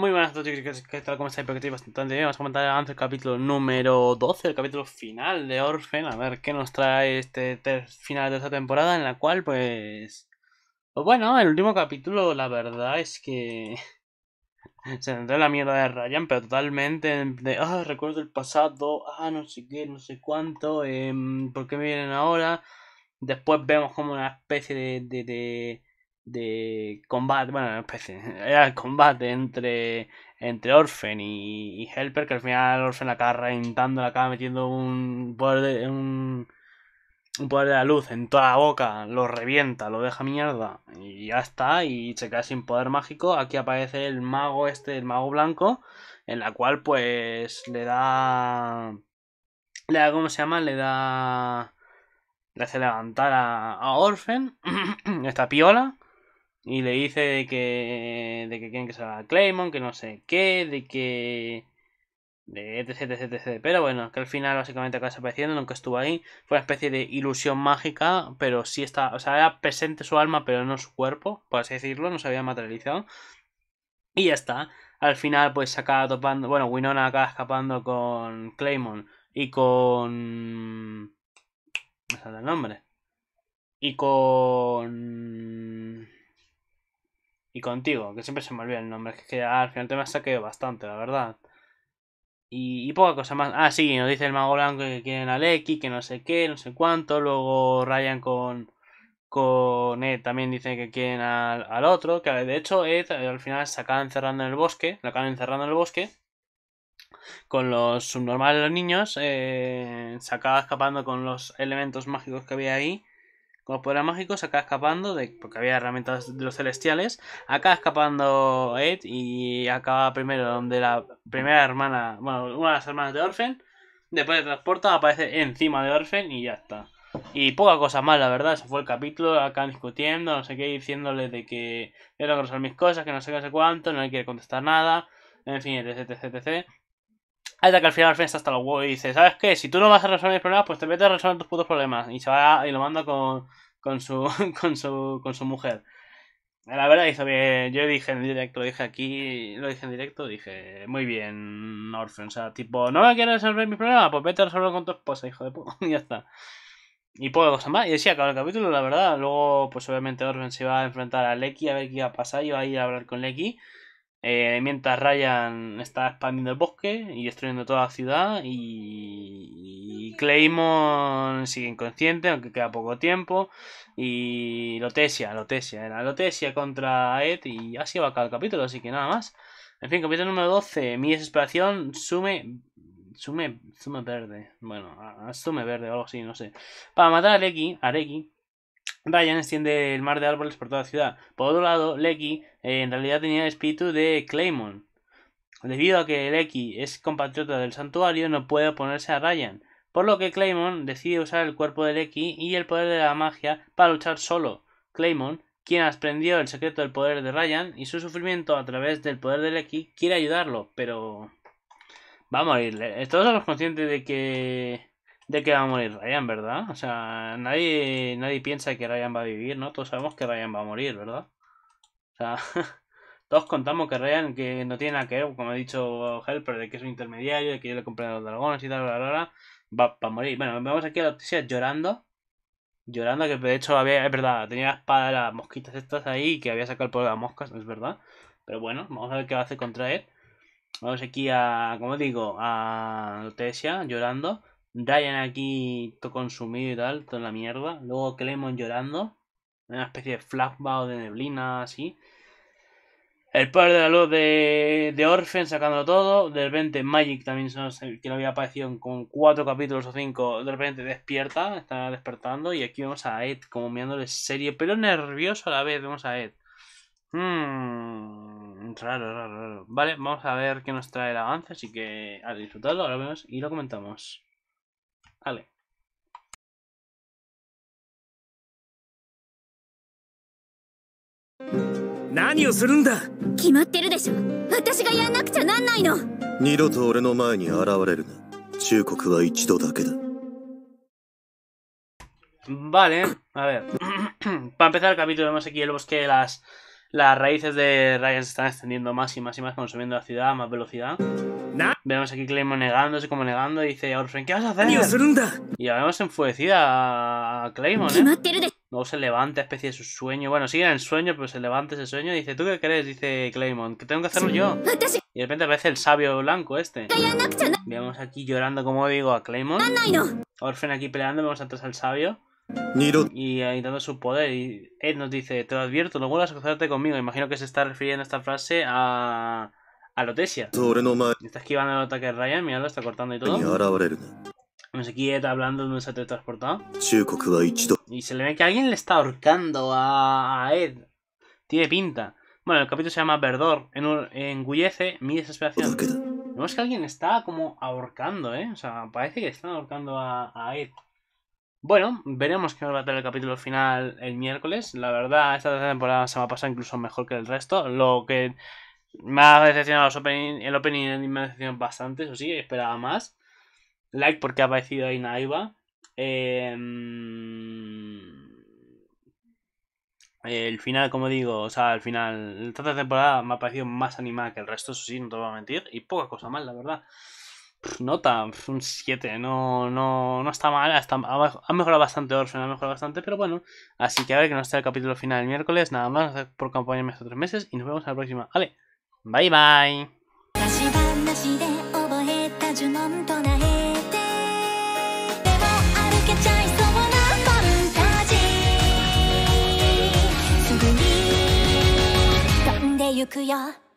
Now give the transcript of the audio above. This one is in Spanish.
Muy buenas a todos, ¿qué tal? ¿Cómo estáis? Porque estoy bastante bien. Vamos a comentar antes el capítulo número 12, el capítulo final de Orfen, A ver qué nos trae este final de esta temporada, en la cual, pues. Pues bueno, el último capítulo, la verdad es que. Se centró en la mierda de Ryan, pero totalmente de. Ah, recuerdo el pasado, ah, no sé qué, no sé cuánto, em, ¿por qué me vienen ahora? Después vemos como una especie de de combate, bueno, especie, pues, era el combate entre, entre Orphan y, Helper, que al final Orfen la acaba reventando, la acaba metiendo un poder de, un, poder de la luz en toda la boca, lo revienta, lo deja mierda, y ya está, y se queda sin poder mágico. Aquí aparece el mago este, el mago blanco, en la cual pues le da... Le da, ¿cómo se llama? Le da... Le hace levantar a, a esta piola, y le dice de que, de que quieren que salga Claymon, que no sé qué, de que... De etc, etc, etc. Pero bueno, que al final básicamente acaba desapareciendo, nunca estuvo ahí. Fue una especie de ilusión mágica, pero sí está... O sea, era presente su alma, pero no su cuerpo, por así decirlo, no se había materializado. Y ya está. Al final pues se acaba topando... Bueno, Winona acaba escapando con Claymon y con... Me sale el nombre. Y con y contigo, que siempre se me olvida el nombre, que, ah, al final te me has saqueado bastante, la verdad. Y, poca cosa más. Ah, sí, nos dice el mago blanco que quieren a X, que no sé qué, no sé cuánto. Luego Ryan con, con Ed también dice que quieren al, otro. Que de hecho Ed eh, al final se acaba encerrando en el bosque, lo acaban encerrando en el bosque. Con los subnormales de los niños, eh, se acaba escapando con los elementos mágicos que había ahí con los poderes mágicos, acaba escapando, de, porque había herramientas de los celestiales, acá escapando Ed y acaba primero donde la primera hermana, bueno, una de las hermanas de Orphan, después de transporta, aparece encima de Orphan y ya está. Y poca cosa más, la verdad, se fue el capítulo, acá discutiendo, no sé qué, diciéndole de que era que son mis cosas, que no sé qué, sé cuánto, no le quiere contestar nada, en fin, etc, etc, etc. Hasta que al final está hasta los huevos y dice, ¿sabes qué? Si tú no vas a resolver mis problemas, pues te vete a resolver tus putos problemas. Y se va y lo manda con, su, con, su, con su mujer. La verdad hizo bien, yo dije en directo, lo dije aquí, lo dije en directo, dije, muy bien, Orfen. o sea, tipo, ¿no me quieres resolver mis problemas? Pues vete a resolverlo con tu esposa, hijo de puta, y ya está. Y puedo cosa más, y así acaba el capítulo, la verdad, luego, pues obviamente Orfen se va a enfrentar a Lecky, a ver qué iba a pasar, iba a ir a hablar con Lecky, eh, mientras Ryan está expandiendo el bosque y destruyendo toda la ciudad y, Claymon sigue inconsciente, aunque queda poco tiempo. Y Lotesia, Lotesia, era Lotesia contra Ed y así va cada capítulo, así que nada más. En fin, capítulo número 12, mi desesperación sume... Sume, sume verde, bueno, sume verde o algo así, no sé. Para matar a Areki, Areki Ryan extiende el mar de árboles por toda la ciudad. Por otro lado, Lecky eh, en realidad tenía el espíritu de Claymon. Debido a que Lecky es compatriota del santuario, no puede oponerse a Ryan, por lo que Claymon decide usar el cuerpo de Lecky y el poder de la magia para luchar solo. Claymon, quien aprendió el secreto del poder de Ryan y su sufrimiento a través del poder de Lecky, quiere ayudarlo, pero... vamos a morir. ¿Todos somos conscientes de que de que va a morir Ryan, ¿verdad? O sea, nadie, nadie piensa que Ryan va a vivir, ¿no? Todos sabemos que Ryan va a morir, ¿verdad? O sea, todos contamos que Ryan que no tiene nada que ver, como ha dicho Helper, de que es un intermediario, de que yo le compré los dragones y tal, va, a morir. Bueno, vemos aquí a Lotesia llorando. Llorando, que de hecho había, es verdad, tenía la espada de las mosquitas estas ahí, que había sacado el polvo de las moscas, es verdad. Pero bueno, vamos a ver qué va a hacer contra él. Vamos aquí a, como digo, a Lotesia llorando. Ryan aquí todo consumido y tal, toda la mierda. Luego Clemon llorando. Una especie de flashback de neblina así. El padre de la luz de, de Orphan sacando todo. De repente Magic también que no había aparecido con cuatro capítulos o cinco. De repente despierta, está despertando. Y aquí vemos a Ed como mirándole serio, pero nervioso a la vez. Vemos a Ed. Hmm, raro, raro, raro. Vale, vamos a ver qué nos trae el avance. Así que a disfrutarlo, ahora vemos y lo comentamos. allez 何をするんだ決まってるでしょ私がやんなくちゃなんないの二度と俺の前に現れるな忠告は一度だけだ Vale, a ver. Para empezar el capítulo vemos aquí el bosque de las Las raíces de Ryan se están extendiendo más y más y más, consumiendo la ciudad, a más velocidad. Vemos aquí Claymon negándose como negando y dice, Orphan, ¿qué vas a hacer? Y vemos enfurecida a Claymore, ¿eh? se levanta, especie de su sueño. Bueno, sigue en el sueño, pero se levanta ese sueño y dice, ¿tú qué crees? Dice Claymon, que tengo que hacerlo yo. Y de repente aparece el sabio blanco este. Vemos aquí llorando, como digo, a no. Orphan aquí peleando, vemos atrás al sabio. Y ahí dando su poder. Y Ed nos dice: Te lo advierto, no vuelvas a cruzarte conmigo. Imagino que se está refiriendo esta frase a. a Lotesia. Está esquivando el ataque de Ryan, lo está cortando y todo. sé aquí Ed hablando de se ha transportado. Y se le ve que alguien le está ahorcando a Ed. Tiene pinta. Bueno, el capítulo se llama Verdor. En engullece mi desesperación. Vemos que alguien está como ahorcando, ¿eh? O sea, parece que están ahorcando a Ed. Bueno, veremos qué nos va a tener el capítulo final el miércoles. La verdad, esta temporada se me ha pasado incluso mejor que el resto. Lo que me ha decepcionado los opening, el opening me ha decepcionado bastante, eso sí, esperaba más. Like porque ha aparecido ahí Naiva. Em, el final, como digo, o sea, el final, esta temporada me ha parecido más animada que el resto, eso sí, no te voy a mentir. Y poca cosa más, la verdad nota, un 7, no, no, no está mal, ha mejorado bastante Orson, ha mejorado bastante, pero bueno, así que a ver que no está el capítulo final el miércoles, nada más, por acompañarme estos tres meses y nos vemos en la próxima, vale, bye bye